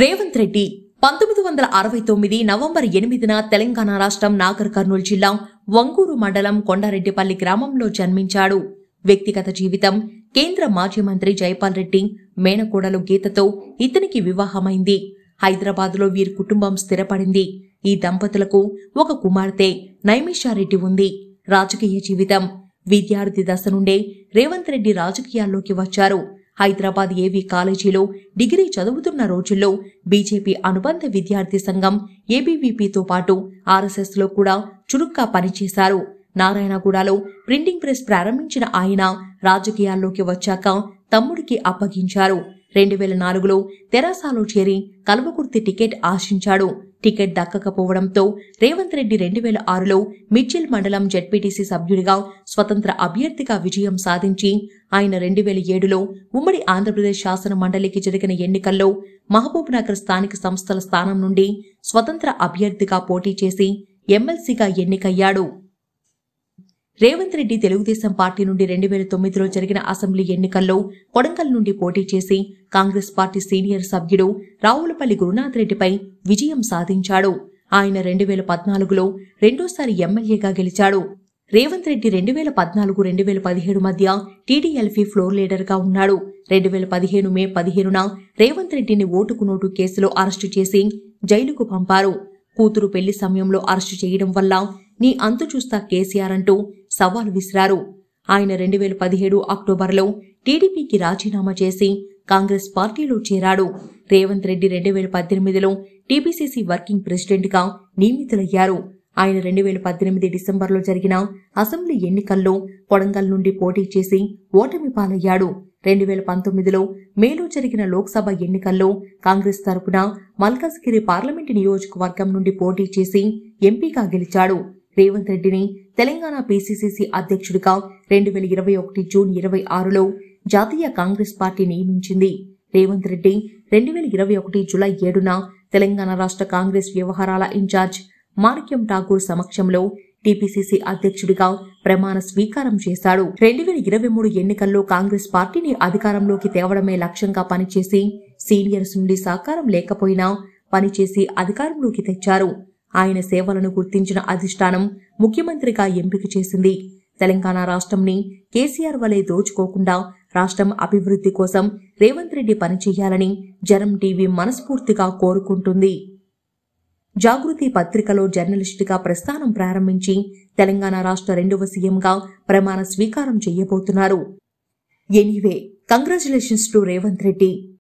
రేవంత్ రెడ్డి పంతొమ్మిది వందల అరవై తొమ్మిది నవంబర్ ఎనిమిదిన తెలంగాణ రాష్ట్రం నాగర్ కర్నూలు జిల్లా వంగూరు మండలం కొండారెడ్డిపల్లి గ్రామంలో జన్మించాడు వ్యక్తిగత జీవితం కేంద్ర మాజీ మంత్రి జయపాల్ రెడ్డి మేనకోడలు గీతతో ఇతనికి వివాహమైంది హైదరాబాద్లో వీరి కుటుంబం స్థిరపడింది ఈ దంపతులకు ఒక కుమార్తె నైమిషారెడ్డి ఉంది రాజకీయ జీవితం విద్యార్థి దశ నుండే రేవంత్ రెడ్డి రాజకీయాల్లోకి వచ్చారు హైదరాబాద్ ఏవీ కాలేజీలో డిగ్రీ చదువుతున్న రోజుల్లో బీజేపీ అనుబంధ విద్యార్థి సంఘం ఏబీవీపీతో పాటు ఆర్ఎస్ఎస్లో కూడా చురుగ్గా పనిచేశారు నారాయణగూడలో ప్రింటింగ్ ప్రెస్ ప్రారంభించిన ఆయన రాజకీయాల్లోకి వచ్చాక తమ్ముడికి అప్పగించారు రెండు వేల నాలుగులో తెరాసాలో చేరి కల్వకుర్తి టికెట్ ఆశించాడు టికెట్ దక్కకపోవడంతో రేవంత్ రెడ్డి రెండు వేల ఆరులో మిచ్చిల్ మండలం జడ్పీటీసీ సభ్యుడిగా స్వతంత్ర అభ్యర్థిగా విజయం సాధించి ఆయన రెండు వేల ఏడులో ఉమ్మడి ఆంధ్రప్రదేశ్ శాసన మండలికి జరిగిన ఎన్నికల్లో మహబూబ్నగర్ స్థానిక సంస్థల స్థానం నుండి స్వతంత్ర అభ్యర్థిగా పోటీ చేసి ఎమ్మెల్సీగా ఎన్నికయ్యాడు రేవంత్ రెడ్డి తెలుగుదేశం పార్టీ నుండి రెండు వేల తొమ్మిదిలో జరిగిన అసెంబ్లీ ఎన్నికల్లో కొడంగల్ నుండి పోటీ చేసి కాంగ్రెస్ పార్టీ సీనియర్ సభ్యుడు రావులపల్లి గురునాథ్ రెడ్డిపై విజయం సాధించాడు ఆయన రెండు వేల పద్నాలుగులో రెండోసారి ఎమ్మెల్యేగా గెలిచాడు రేవంత్ రెడ్డి రెండు వేల పద్నాలుగు రెండు వేల పదిహేడు మధ్య టీడీఎల్ఫీ ఫ్లోర్ లీడర్గా ఉన్నాడు రెండు వేల పదిహేను మే పదిహేనున రేవంత్ రెడ్డిని ఓటుకు నోటు కేసులో అరెస్టు చేసి జైలుకు పంపారు కూతురు పెళ్లి సమయంలో అరెస్టు చేయడం వల్ల నీ అంతు చూస్తా కేసీఆర్ అంటూ సవాలు విసిరారు ఆయన రెండు వేల పదిహేడు అక్టోబర్లో టీడీపీకి రాజీనామా చేసి కాంగ్రెస్ పార్టీలో చేరాడు రేవంత్ రెడ్డి రెండు వేల పద్దెనిమిదిలో టీపీసీసీ వర్కింగ్ ప్రెసిడెంట్గా నియమితులయ్యారు ఆయన రెండు వేల పద్దెనిమిది డిసెంబర్లో జరిగిన అసెంబ్లీ ఎన్నికల్లో కొడంగల్ నుండి పోటీ చేసి ఓటమి పాలయ్యాడు రెండు వేల పంతొమ్మిదిలో మేలో జరిగిన లోక్సభ ఎన్నికల్లో కాంగ్రెస్ తరపున మల్కాజ్గిరి పార్లమెంటు నియోజకవర్గం నుండి పోటీ చేసి ఎంపీగా గెలిచాడు రేవంత్ రెడ్డిని తెలంగాణ పీసీసీసీ అధ్యక్షుడిగా రెండు వేల ఇరవై ఒకటి జూన్ ఇరవై ఆరులో జాతీయ కాంగ్రెస్ పార్టీ నియమించింది రేవంత్ రెడ్డి రెండు వేల ఇరవై ఒకటి జులై ఏడున తెలంగాణ రాష్ట్ర కాంగ్రెస్ వ్యవహారాల ఇన్ఛార్జ్ మాణిక్యం ఠాకూర్ సమక్షంలో టీపీసీసీ అధ్యక్షుడిగా ప్రమాణ స్వీకారం చేశాడు రెండు వేల ఇరవై మూడు ఎన్నికల్లో కాంగ్రెస్ పార్టీని అధికారంలోకి తేవడమే లక్ష్యంగా పనిచేసి సీనియర్స్ నుండి సహకారం లేకపోయినా పనిచేసి అధికారంలోకి తెచ్చారు ఆయన సేవలను గుర్తించిన అధిష్టానం ముఖ్యమంత్రిగా ఎంపిక చేసింది తెలంగాణ రాష్ట్రంని కేసీఆర్ వలె దోచుకోకుండా రాష్ట్రం అభివృద్ధి కోసం రేవంత్ రెడ్డి పనిచేయాలని జనం టీవీ మనస్ఫూర్తిగా కోరుకుంటుంది జాగృతి పత్రికలో జర్నలిస్టుగా ప్రస్థానం ప్రారంభించి తెలంగాణ రాష్ట్ర రెండవ సీఎంగా ప్రమాణ స్వీకారం చేయబోతున్నారు anyway congratulations to Revanth Reddy